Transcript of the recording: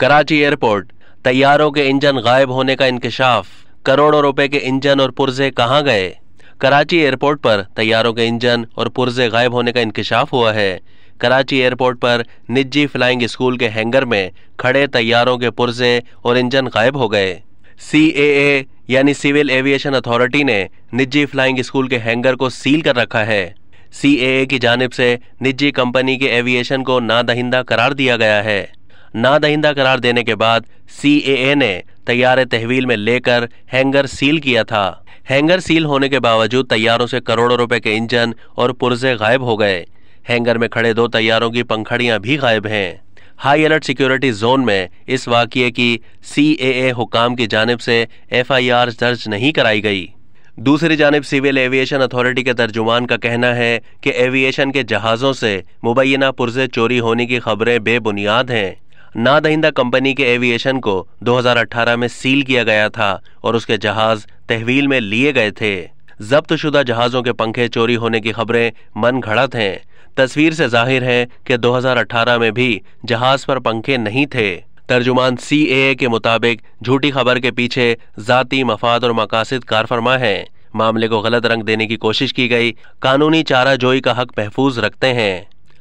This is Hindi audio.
कराची एयरपोर्ट तैयारों के इंजन गायब होने का इंकशाफ करोड़ों रुपए के इंजन और पुर्जे कहाँ गए कराची एयरपोर्ट पर तैयारों के इंजन और पुर्जे गायब होने का इंकशाफ हुआ है कराची एयरपोर्ट पर निजी फ्लाइंग स्कूल के हैंगर में खड़े तैयारों के पुर्जे और इंजन गायब हो गए सी ए यानी सिविल एविएशन अथॉरिटी ने निजी फ्लाइंग स्कूल के हैंगर को सील कर रखा है सी की जानब से निजी कंपनी के एविएशन को नादहिंदा करार दिया गया है नादहिंदा करार देने के बाद ए ने तैयार तहवील में लेकर हैंगर सील किया था हैंगर सील होने के बावजूद तैयारों से करोड़ों रुपए के इंजन और पुर्जे गायब हो गए हैंगर में खड़े दो तैयारों की पंखड़ियां भी गायब हैं हाई अलर्ट सिक्योरिटी जोन में इस वाक़े की सी ए हुकाम की जानब से एफ आई आर दर्ज नहीं कराई गई दूसरी जानब सिविल एविएशन अथॉरिटी के तर्जुमान का कहना है कि एविएशन के जहाज़ों से मुबैना पुर्जे चोरी होने की खबरें बेबुनियाद हैं नादहिंदा कंपनी के एविएशन को 2018 में सील किया गया था और उसके जहाज तहवील में लिए गए थे जब्तशुदा जहाज़ों के पंखे चोरी होने की खबरें मन घड़त हैं तस्वीर से जाहिर है कि 2018 में भी जहाज पर पंखे नहीं थे तर्जुमान सी के मुताबिक झूठी खबर के पीछे ज़ाती मफाद और मकासद कारफरमा है मामले को गलत रंग देने की कोशिश की गई कानूनी चारा जोई का हक महफूज रखते हैं